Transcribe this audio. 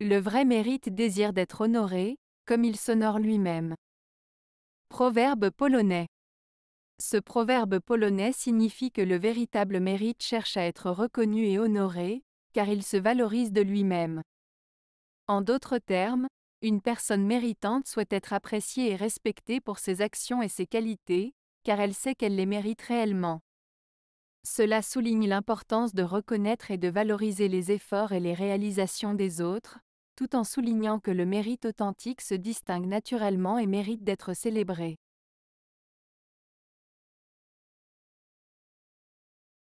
Le vrai mérite désire d'être honoré, comme il s'honore lui-même. Proverbe polonais. Ce proverbe polonais signifie que le véritable mérite cherche à être reconnu et honoré, car il se valorise de lui-même. En d'autres termes, une personne méritante souhaite être appréciée et respectée pour ses actions et ses qualités, car elle sait qu'elle les mérite réellement. Cela souligne l'importance de reconnaître et de valoriser les efforts et les réalisations des autres, tout en soulignant que le mérite authentique se distingue naturellement et mérite d'être célébré.